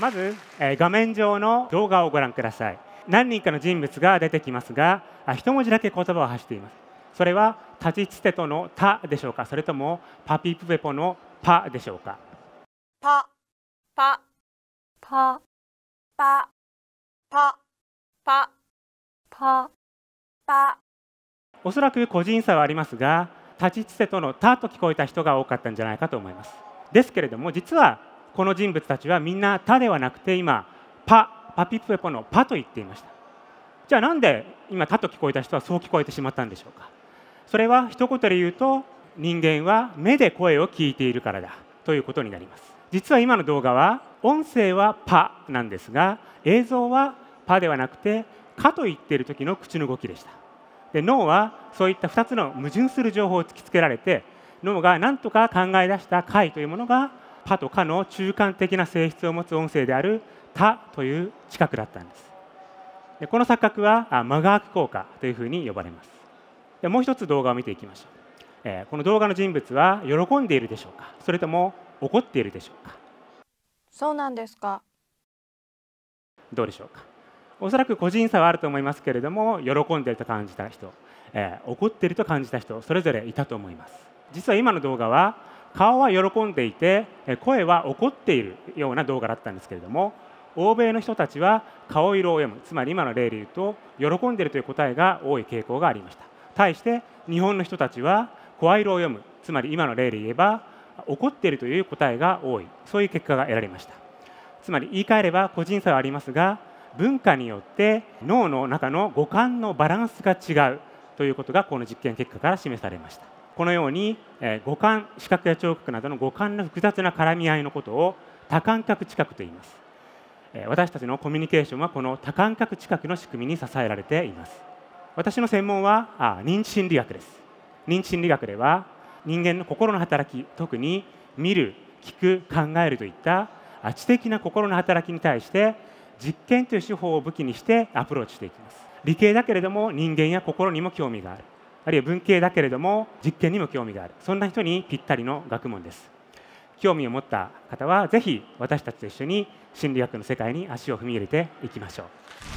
まず、えー、画面上の動画をご覧ください何人かの人物が出てきますがあ一文字だけ言葉を発していますそれはタちつてと」のた」でしょうかそれともパピプペポのパでしょうかパパパパパパパパおそらく個人差はありますがタちつてと」のた」と聞こえた人が多かったんじゃないかと思いますですけれども実はこの人物たちはみんな「た」ではなくて今「パ」パピプエポの「パ」と言っていましたじゃあなんで今「た」と聞こえた人はそう聞こえてしまったんでしょうかそれは一言で言うと人間は目で声を聞いているからだということになります実は今の動画は音声は「パ」なんですが映像は「パ」ではなくて「か」と言っている時の口の動きでしたで脳はそういった2つの矛盾する情報を突きつけられて脳が何とか考え出した解というものがパとカの中間的な性質を持つ音声であるタという近くだったんですでこの錯覚はマガーク効果というふうに呼ばれますでもう一つ動画を見ていきましょう、えー、この動画の人物は喜んでいるでしょうかそれとも怒っているでしょうかそうなんですかどうでしょうかおそらく個人差はあると思いますけれども喜んでいると感じた人、えー、怒っていると感じた人それぞれいたと思います実は今の動画は顔は喜んでいて声は怒っているような動画だったんですけれども欧米の人たちは顔色を読むつまり今の例で言うと喜んでいるという答えが多い傾向がありました対して日本の人たちは声色を読むつまり今の例で言えば怒っているという答えが多いそういう結果が得られましたつまり言い換えれば個人差はありますが文化によって脳の中の五感のバランスが違うということがこの実験結果から示されましたこのように、え五感視覚や聴覚などの五感の複雑な絡み合いのことを多感覚知覚と言います、え私たちのコミュニケーションはこの多感覚知覚の仕組みに支えられています私の専門はあ認知心理学です認知心理学では人間の心の働き特に見る聞く考えるといった知的な心の働きに対して実験という手法を武器にしてアプローチしていきます理系だけれども人間や心にも興味があるあるいは文系だけれども実験にも興味があるそんな人にぴったりの学問です興味を持った方はぜひ私たちと一緒に心理学の世界に足を踏み入れていきましょう。